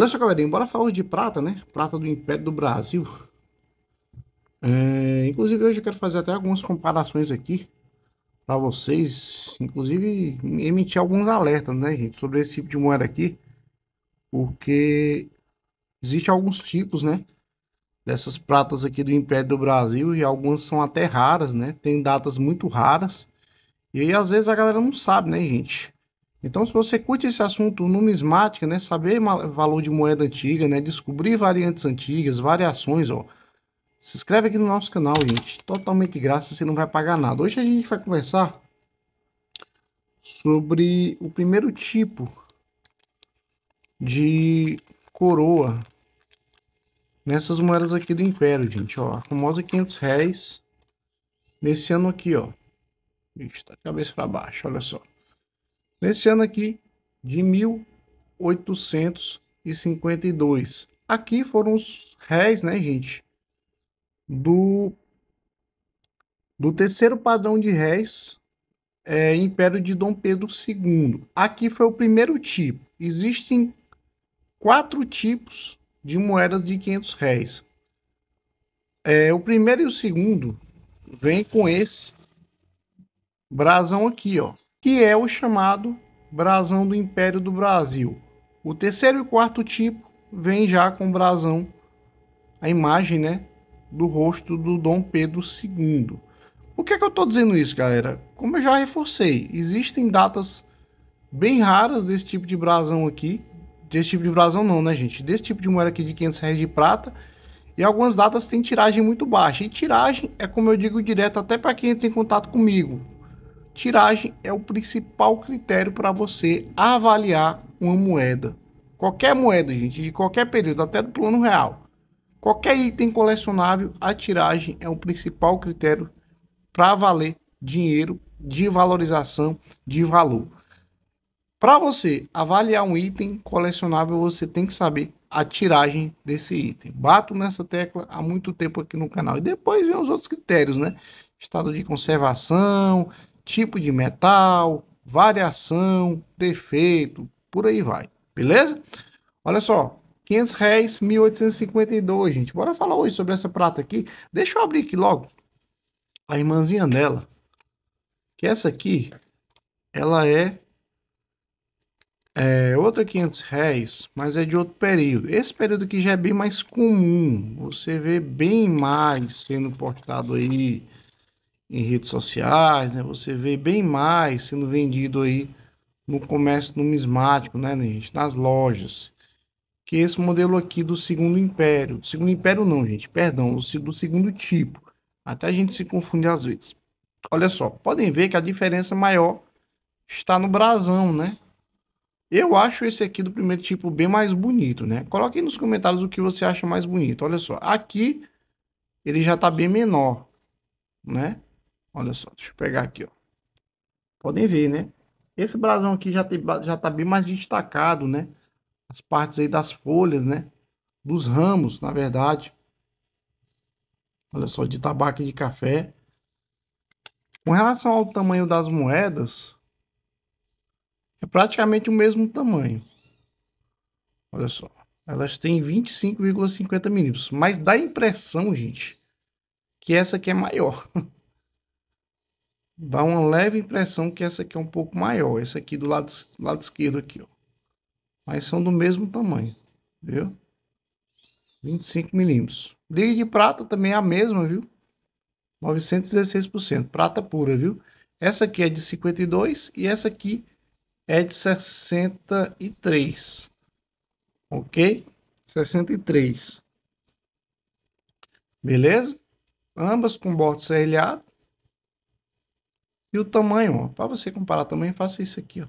Olha só, galera! Embora falar de prata, né? Prata do Império do Brasil. É, inclusive, hoje eu quero fazer até algumas comparações aqui para vocês. Inclusive, emitir alguns alertas, né, gente, sobre esse tipo de moeda aqui. Porque existem alguns tipos, né? Dessas pratas aqui do Império do Brasil e algumas são até raras, né? Tem datas muito raras. E aí, às vezes, a galera não sabe, né, gente? Então, se você curte esse assunto numismática, né, saber valor de moeda antiga, né, descobrir variantes antigas, variações, ó, se inscreve aqui no nosso canal, gente, totalmente grátis, você não vai pagar nada. Hoje a gente vai conversar sobre o primeiro tipo de coroa nessas moedas aqui do Império, gente, ó, a famosa 500 réis nesse ano aqui, ó. Ixi, tá cabeça para baixo, olha só. Nesse ano aqui, de 1852. Aqui foram os réis, né, gente? Do, do terceiro padrão de réis, é, Império de Dom Pedro II. Aqui foi o primeiro tipo. Existem quatro tipos de moedas de 500 réis. É, o primeiro e o segundo vem com esse brasão aqui, ó que é o chamado brasão do Império do Brasil. O terceiro e quarto tipo vem já com o brasão, a imagem né, do rosto do Dom Pedro II. Por que, é que eu estou dizendo isso, galera? Como eu já reforcei, existem datas bem raras desse tipo de brasão aqui. Desse tipo de brasão não, né, gente? Desse tipo de moeda aqui de 500 reais de prata. E algumas datas têm tiragem muito baixa. E tiragem é como eu digo direto até para quem tem contato comigo. Tiragem é o principal critério para você avaliar uma moeda. Qualquer moeda, gente, de qualquer período, até do plano real. Qualquer item colecionável, a tiragem é o principal critério para valer dinheiro de valorização de valor. Para você avaliar um item colecionável, você tem que saber a tiragem desse item. Bato nessa tecla há muito tempo aqui no canal. E depois vem os outros critérios, né? Estado de conservação, tipo de metal, variação, defeito, por aí vai. Beleza? Olha só, 500 réis, 1852, gente. Bora falar hoje sobre essa prata aqui. Deixa eu abrir aqui logo a irmãzinha dela. Que essa aqui, ela é, é outra 500 réis, mas é de outro período. Esse período aqui já é bem mais comum. Você vê bem mais sendo portado aí em redes sociais, né? Você vê bem mais sendo vendido aí no comércio numismático, né, gente? Nas lojas. Que esse modelo aqui do segundo império. segundo império não, gente. Perdão, do segundo tipo. Até a gente se confunde às vezes. Olha só, podem ver que a diferença maior está no brasão, né? Eu acho esse aqui do primeiro tipo bem mais bonito, né? Coloque nos comentários o que você acha mais bonito. Olha só, aqui ele já está bem menor, né? Olha só, deixa eu pegar aqui, ó. Podem ver, né? Esse brasão aqui já, tem, já tá bem mais destacado, né? As partes aí das folhas, né? Dos ramos, na verdade. Olha só, de tabaco e de café. Com relação ao tamanho das moedas, é praticamente o mesmo tamanho. Olha só. Elas têm 25,50 milímetros. Mas dá a impressão, gente, que essa aqui é maior. dá uma leve impressão que essa aqui é um pouco maior, essa aqui do lado, lado esquerdo aqui, ó. Mas são do mesmo tamanho, viu? 25 milímetros. Liga de prata também é a mesma, viu? 916%, prata pura, viu? Essa aqui é de 52 e essa aqui é de 63. OK? 63. Beleza? Ambas com bordo serrilhado e o tamanho, para você comparar também, faça isso aqui, ó.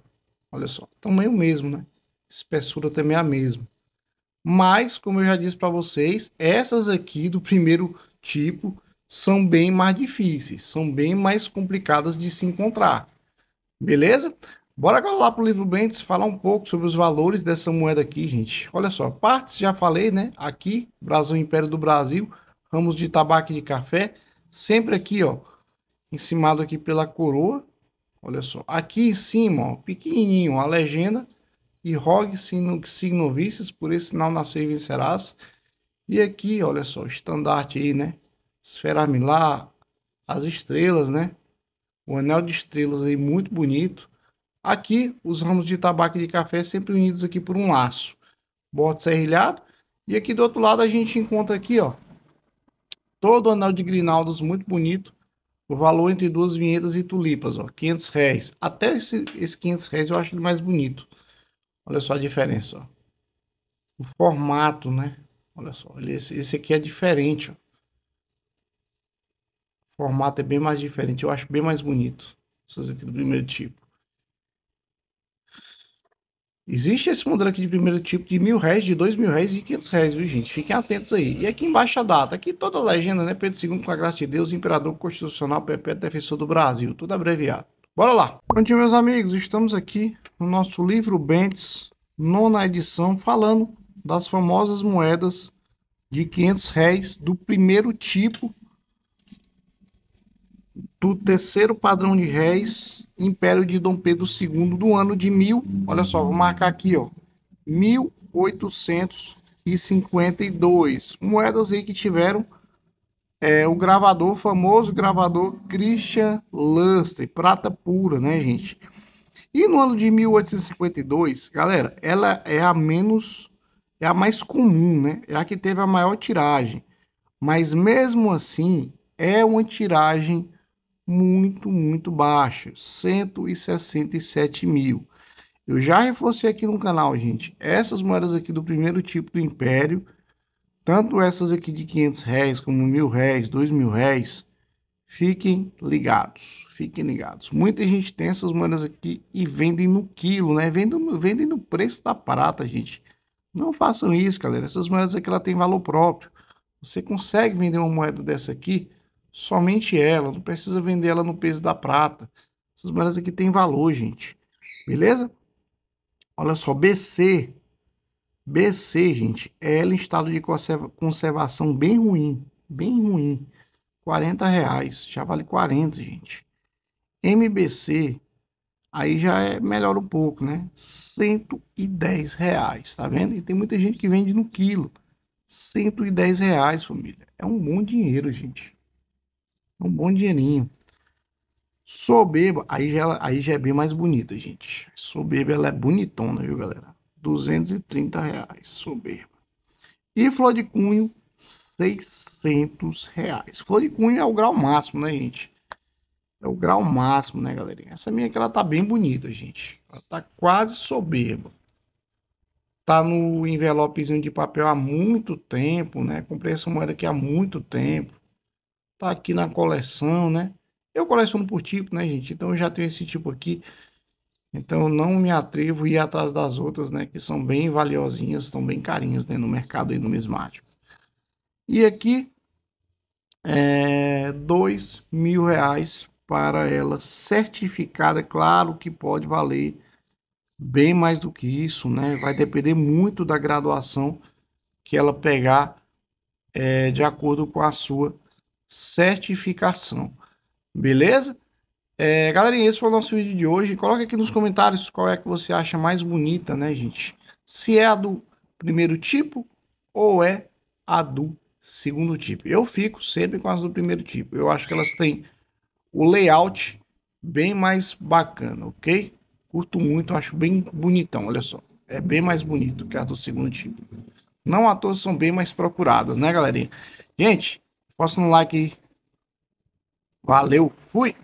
Olha só, tamanho mesmo, né? Espessura também é a mesma. Mas, como eu já disse para vocês, essas aqui do primeiro tipo são bem mais difíceis, são bem mais complicadas de se encontrar. Beleza? Bora agora lá para o livro Bentes falar um pouco sobre os valores dessa moeda aqui, gente. Olha só, partes já falei, né? Aqui, Brasil Império do Brasil, ramos de tabaco e de café. Sempre aqui, ó, encimado aqui pela coroa. Olha só, aqui em cima, ó, pequenininho, a legenda. E rogue sino, signo vices, por esse sinal nasceu e vencerás. E aqui, olha só, o estandarte aí, né? Esfera milar, as estrelas, né? O anel de estrelas aí, muito bonito. Aqui, os ramos de tabaco e de café sempre unidos aqui por um laço. Bote serrilhado. E aqui do outro lado a gente encontra aqui, ó. Todo o anel de grinaldas muito bonito o valor entre duas vinhetas e tulipas, ó, 500 reais. Até esse, esse 500 reais eu acho mais bonito. Olha só a diferença, ó. O formato, né? Olha só, esse, esse aqui é diferente, ó. O formato é bem mais diferente, eu acho bem mais bonito. Essas aqui do primeiro tipo. Existe esse modelo aqui de primeiro tipo de mil réis, de dois mil réis e de quinhentos réis, viu gente? Fiquem atentos aí. E aqui embaixo a data, aqui toda a legenda, né? Pedro II, com a graça de Deus, imperador constitucional, perpétuo defensor do Brasil, tudo abreviado. Bora lá. dia, meus amigos, estamos aqui no nosso livro Bentes, nona edição, falando das famosas moedas de quinhentos réis do primeiro tipo do terceiro padrão de réis, Império de Dom Pedro II, do ano de mil, olha só, vou marcar aqui, ó, 1852. Moedas aí que tiveram é, o gravador, o famoso gravador Christian Luster, prata pura, né, gente? E no ano de 1852, galera, ela é a menos, é a mais comum, né? É a que teve a maior tiragem. Mas mesmo assim, é uma tiragem muito, muito baixa, 167 mil. Eu já reforcei aqui no canal, gente, essas moedas aqui do primeiro tipo do Império, tanto essas aqui de 500 réis, como mil réis, dois mil réis, fiquem ligados, fiquem ligados. Muita gente tem essas moedas aqui e vendem no quilo, né? Vendem, vendem no preço da prata, gente. Não façam isso, galera. Essas moedas aqui ela tem valor próprio. Você consegue vender uma moeda dessa aqui somente ela, não precisa vender ela no peso da prata. Essas moedas aqui tem valor, gente. Beleza? Olha só, BC. BC, gente, é ela em estado de conservação bem ruim, bem ruim. 40 reais, já vale 40, gente. MBC, aí já é melhor um pouco, né? 110 reais, tá vendo? E tem muita gente que vende no quilo. 110 reais, família. É um bom dinheiro, gente. É um bom dinheirinho. Soberba, aí já, aí já é bem mais bonita, gente. Soberba, ela é bonitona, viu, galera? 230 reais, soberba. E flor de cunho, 600 reais. Flor de cunho é o grau máximo, né, gente? É o grau máximo, né, galerinha? Essa minha aqui, ela tá bem bonita, gente. Ela tá quase soberba. Tá no envelopezinho de papel há muito tempo, né? Comprei essa moeda aqui há muito tempo tá aqui na coleção, né? Eu coleciono por tipo, né, gente? Então eu já tenho esse tipo aqui. Então eu não me atrevo a ir atrás das outras, né? Que são bem valiosinhas, estão bem carinhas né, no mercado aí numismático. E aqui, é, dois mil reais para ela certificada. Claro que pode valer bem mais do que isso, né? Vai depender muito da graduação que ela pegar é, de acordo com a sua certificação. Beleza? É, galerinha, esse foi o nosso vídeo de hoje. Coloque aqui nos comentários qual é que você acha mais bonita, né, gente? Se é a do primeiro tipo ou é a do segundo tipo. Eu fico sempre com as do primeiro tipo. Eu acho que elas têm o layout bem mais bacana, ok? Curto muito, acho bem bonitão, olha só. É bem mais bonito que a do segundo tipo. Não à toa são bem mais procuradas, né, galerinha? Gente, Posta no like Valeu, fui!